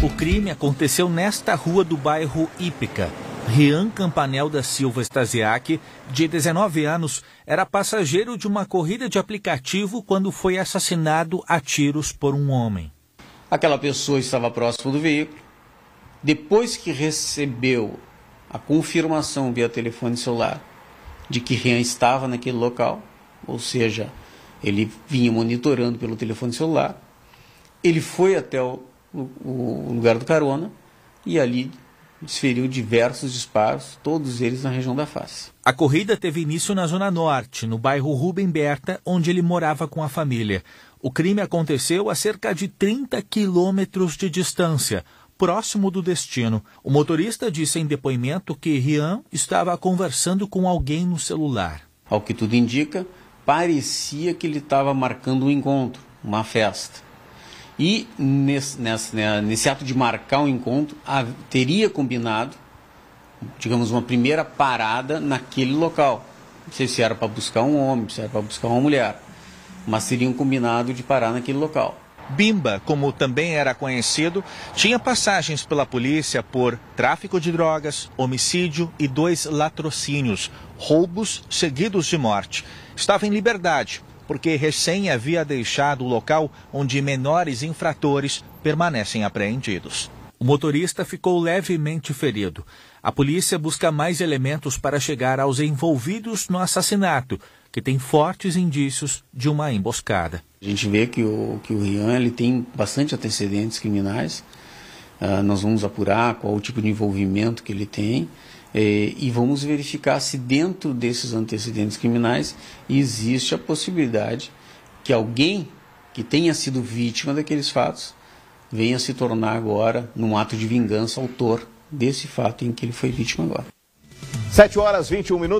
O crime aconteceu nesta rua do bairro Ípica. Rian Campanel da Silva Stasiak, de 19 anos, era passageiro de uma corrida de aplicativo quando foi assassinado a tiros por um homem. Aquela pessoa estava próximo do veículo. Depois que recebeu a confirmação via telefone celular de que Rian estava naquele local, ou seja, ele vinha monitorando pelo telefone celular, ele foi até o o lugar do carona e ali desferiu diversos disparos, todos eles na região da face. A corrida teve início na Zona Norte, no bairro Rubem Berta, onde ele morava com a família. O crime aconteceu a cerca de 30 quilômetros de distância, próximo do destino. O motorista disse em depoimento que Rian estava conversando com alguém no celular. Ao que tudo indica, parecia que ele estava marcando um encontro, uma festa. E nesse, nesse, né, nesse ato de marcar o um encontro, a, teria combinado, digamos, uma primeira parada naquele local. Não sei se era para buscar um homem, se era para buscar uma mulher, mas teriam combinado de parar naquele local. Bimba, como também era conhecido, tinha passagens pela polícia por tráfico de drogas, homicídio e dois latrocínios, roubos seguidos de morte. Estava em liberdade porque recém havia deixado o local onde menores infratores permanecem apreendidos. O motorista ficou levemente ferido. A polícia busca mais elementos para chegar aos envolvidos no assassinato, que tem fortes indícios de uma emboscada. A gente vê que o, que o Rian ele tem bastante antecedentes criminais. Uh, nós vamos apurar qual o tipo de envolvimento que ele tem é, e vamos verificar se dentro desses antecedentes criminais existe a possibilidade que alguém que tenha sido vítima daqueles fatos venha se tornar agora, num ato de vingança, autor desse fato em que ele foi vítima agora. 7 horas 21 minutos.